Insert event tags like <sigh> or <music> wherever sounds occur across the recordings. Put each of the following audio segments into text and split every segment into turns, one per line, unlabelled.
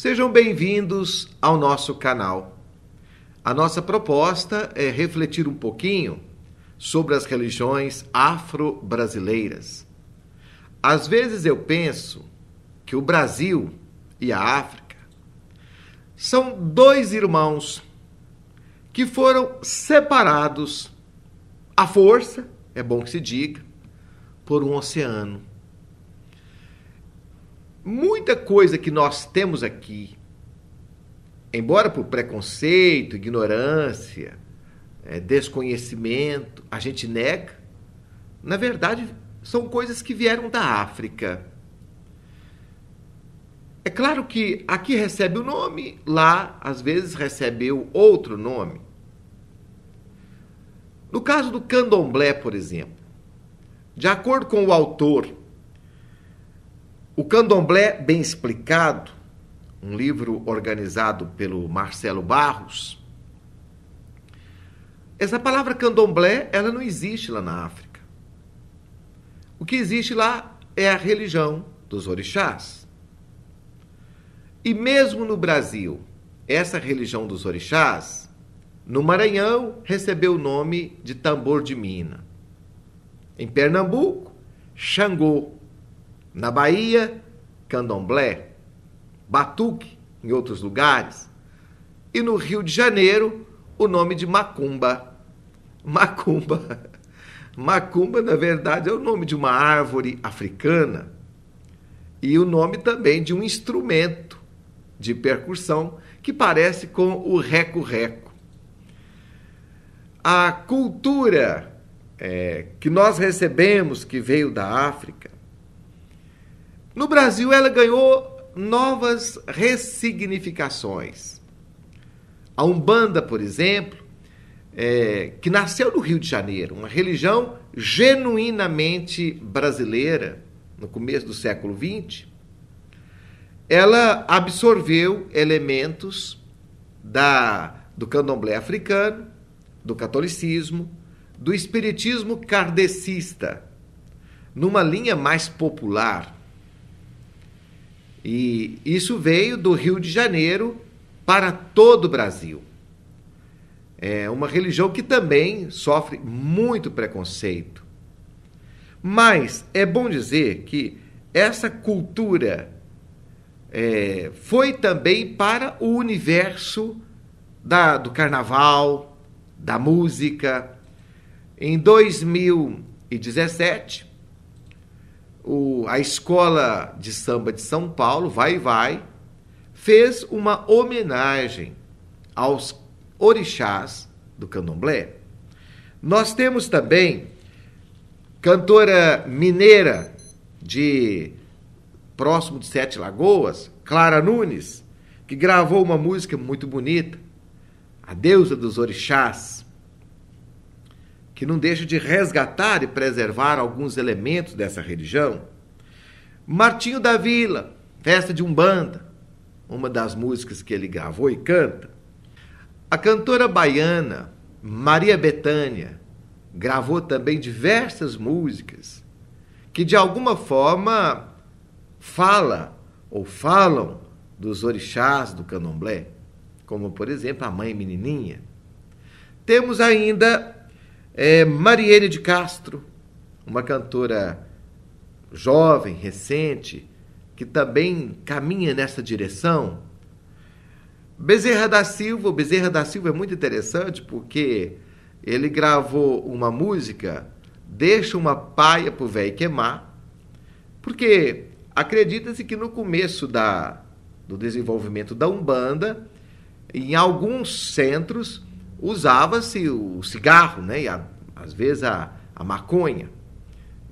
Sejam bem-vindos ao nosso canal. A nossa proposta é refletir um pouquinho sobre as religiões afro-brasileiras. Às vezes eu penso que o Brasil e a África são dois irmãos que foram separados à força, é bom que se diga, por um oceano muita coisa que nós temos aqui, embora por preconceito, ignorância, é, desconhecimento, a gente nega, na verdade são coisas que vieram da África. É claro que aqui recebe o nome, lá às vezes recebeu outro nome. No caso do candomblé, por exemplo, de acordo com o autor o Candomblé Bem Explicado, um livro organizado pelo Marcelo Barros. Essa palavra candomblé, ela não existe lá na África. O que existe lá é a religião dos orixás. E mesmo no Brasil, essa religião dos orixás, no Maranhão, recebeu o nome de tambor de mina. Em Pernambuco, Xangô. Na Bahia, candomblé, batuque em outros lugares. E no Rio de Janeiro, o nome de macumba. <laughs> Macumba. Macumba, na verdade, é o nome de uma árvore africana e o nome também de um instrumento de percussão que parece com o reco-reco. A cultura é, que nós recebemos, que veio da África, no Brasil, ela ganhou novas ressignificações. A Umbanda, por exemplo, é, que nasceu no Rio de Janeiro, uma religião genuinamente brasileira, no começo do século XX, ela absorveu elementos da, do candomblé africano, do catolicismo, do espiritismo kardecista, numa linha mais popular, e isso veio do Rio de Janeiro para todo o Brasil. É uma religião que também sofre muito preconceito. Mas é bom dizer que essa cultura é, foi também para o universo da, do carnaval, da música. Em 2017, o, a escola de samba de São Paulo, Vai Vai, fez uma homenagem aos orixás do candomblé. Nós temos também cantora mineira de próximo de Sete Lagoas, Clara Nunes, que gravou uma música muito bonita, A Deusa dos Orixás que não deixa de resgatar e preservar alguns elementos dessa religião. Martinho da Vila, Festa de Umbanda, uma das músicas que ele gravou e canta. A cantora baiana Maria Bethânia gravou também diversas músicas que de alguma forma fala ou falam dos orixás do candomblé, como por exemplo a mãe menininha. Temos ainda é Marielle de Castro, uma cantora jovem, recente, que também caminha nessa direção. Bezerra da Silva, Bezerra da Silva é muito interessante porque ele gravou uma música, Deixa uma paia pro velho queimar, porque acredita-se que no começo da, do desenvolvimento da Umbanda, em alguns centros, usava-se o cigarro né, e a às vezes a, a maconha.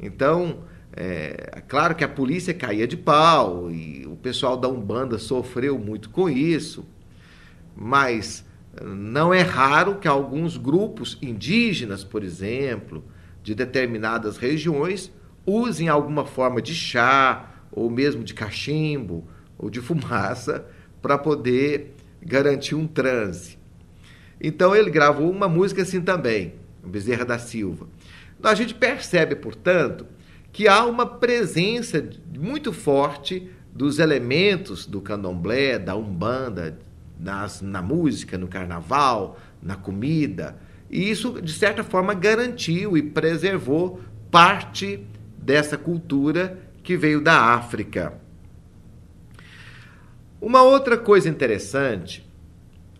Então, é, é, claro que a polícia caía de pau e o pessoal da Umbanda sofreu muito com isso, mas eh, não é raro que alguns grupos indígenas, por exemplo, de determinadas regiões, usem alguma forma de chá ou mesmo de cachimbo ou de <laughs> fumaça para poder garantir um transe. Então ele gravou uma música assim também. Bezerra da Silva. Então, a gente percebe, portanto, que há uma presença muito forte dos elementos do candomblé, da umbanda, nas, na música, no carnaval, na comida. E isso, de certa forma, garantiu e preservou parte dessa cultura que veio da África. Uma outra coisa interessante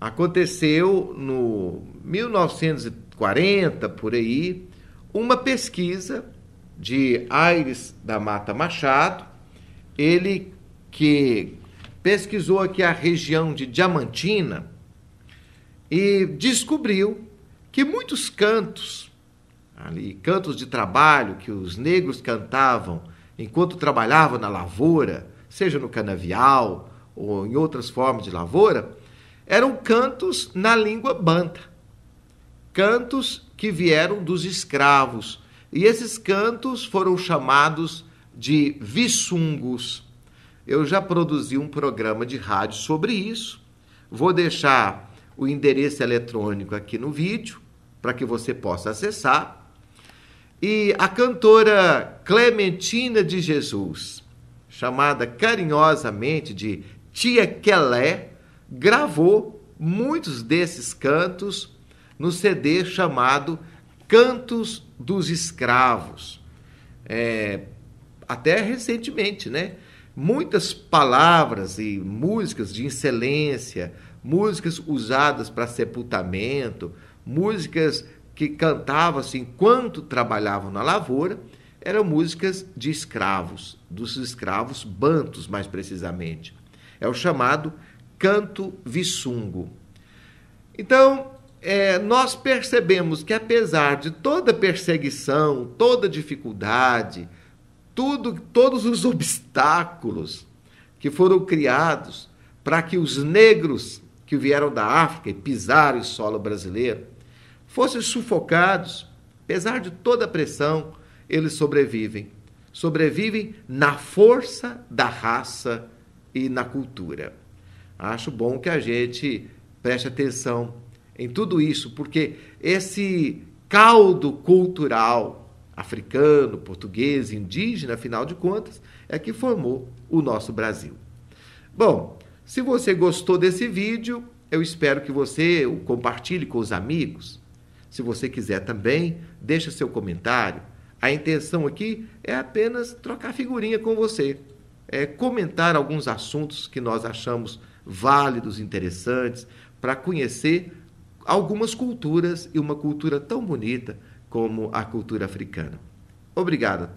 aconteceu no 1930 40 por aí, uma pesquisa de Aires da Mata Machado, ele que pesquisou aqui a região de Diamantina e descobriu que muitos cantos, ali cantos de trabalho que os negros cantavam enquanto trabalhavam na lavoura, seja no canavial ou em outras formas de lavoura, eram cantos na língua banta cantos que vieram dos escravos. E esses cantos foram chamados de visungos. Eu já produzi um programa de rádio sobre isso. Vou deixar o endereço eletrônico aqui no vídeo para que você possa acessar. E a cantora Clementina de Jesus, chamada carinhosamente de Tia Kelé, gravou muitos desses cantos no CD chamado Cantos dos Escravos. É, até recentemente, né? Muitas palavras e músicas de excelência, músicas usadas para sepultamento, músicas que cantavam-se assim enquanto trabalhavam na lavoura, eram músicas de escravos, dos escravos bantos, mais precisamente. É o chamado canto visungo. Então, é, nós percebemos que, apesar de toda perseguição, toda dificuldade, tudo, todos os obstáculos que foram criados para que os negros que vieram da África e pisaram o solo brasileiro fossem sufocados, apesar de toda a pressão, eles sobrevivem. Sobrevivem na força da raça e na cultura. Acho bom que a gente preste atenção em tudo isso, porque esse caldo cultural africano, português, indígena, afinal de contas, é que formou o nosso Brasil. Bom, se você gostou desse vídeo, eu espero que você o compartilhe com os amigos. Se você quiser também, deixe seu comentário. A intenção aqui é apenas trocar figurinha com você, é comentar alguns assuntos que nós achamos válidos, interessantes, para conhecer algumas culturas e uma cultura tão bonita como a cultura africana. Obrigado a